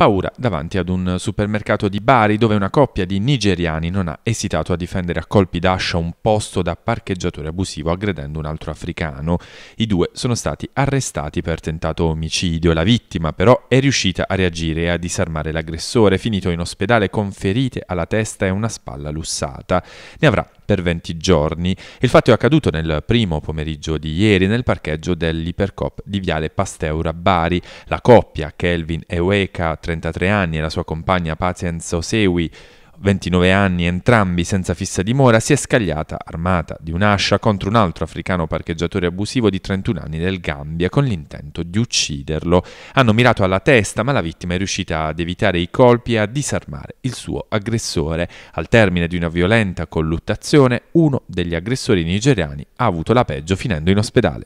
paura davanti ad un supermercato di Bari dove una coppia di nigeriani non ha esitato a difendere a colpi d'ascia un posto da parcheggiatore abusivo aggredendo un altro africano. I due sono stati arrestati per tentato omicidio. La vittima però è riuscita a reagire e a disarmare l'aggressore, finito in ospedale con ferite alla testa e una spalla lussata. Ne avrà per 20 giorni. Il fatto è accaduto nel primo pomeriggio di ieri nel parcheggio dell'Ipercop di Viale Pasteura Bari. La coppia, Kelvin e Ueca, 33 anni, e la sua compagna Patience Osewi, 29 anni, entrambi senza fissa dimora, si è scagliata, armata di un'ascia, contro un altro africano parcheggiatore abusivo di 31 anni del Gambia con l'intento di ucciderlo. Hanno mirato alla testa, ma la vittima è riuscita ad evitare i colpi e a disarmare il suo aggressore. Al termine di una violenta colluttazione, uno degli aggressori nigeriani ha avuto la peggio finendo in ospedale.